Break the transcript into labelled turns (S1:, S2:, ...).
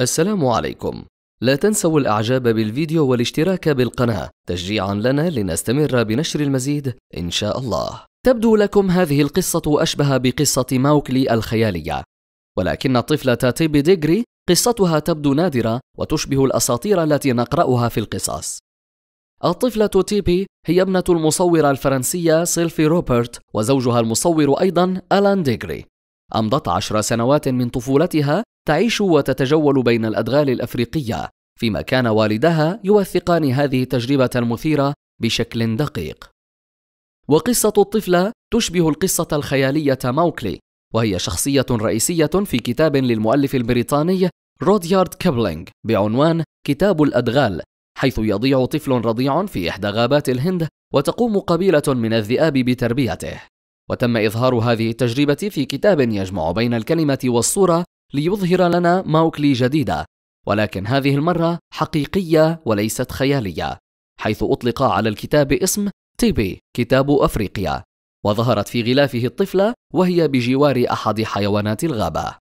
S1: السلام عليكم لا تنسوا الاعجاب بالفيديو والاشتراك بالقناة تشجيعا لنا لنستمر بنشر المزيد ان شاء الله تبدو لكم هذه القصة أشبه بقصة ماوكلي الخيالية ولكن الطفلة تيبي ديجري قصتها تبدو نادرة وتشبه الأساطير التي نقرأها في القصص الطفلة تيبي هي ابنة المصورة الفرنسية سيلفي روبرت وزوجها المصور أيضا ألان ديجري أمضت عشر سنوات من طفولتها تعيش وتتجول بين الادغال الافريقيه فيما كان والدها يوثقان هذه التجربه المثيره بشكل دقيق وقصه الطفله تشبه القصه الخياليه ماوكلي وهي شخصيه رئيسيه في كتاب للمؤلف البريطاني روديارد كابلينغ بعنوان كتاب الادغال حيث يضيع طفل رضيع في احدى غابات الهند وتقوم قبيله من الذئاب بتربيته وتم اظهار هذه التجربه في كتاب يجمع بين الكلمه والصوره ليظهر لنا ماوكلي جديدة ولكن هذه المرة حقيقية وليست خيالية حيث أطلق على الكتاب اسم تيبي كتاب أفريقيا وظهرت في غلافه الطفلة وهي بجوار أحد حيوانات الغابة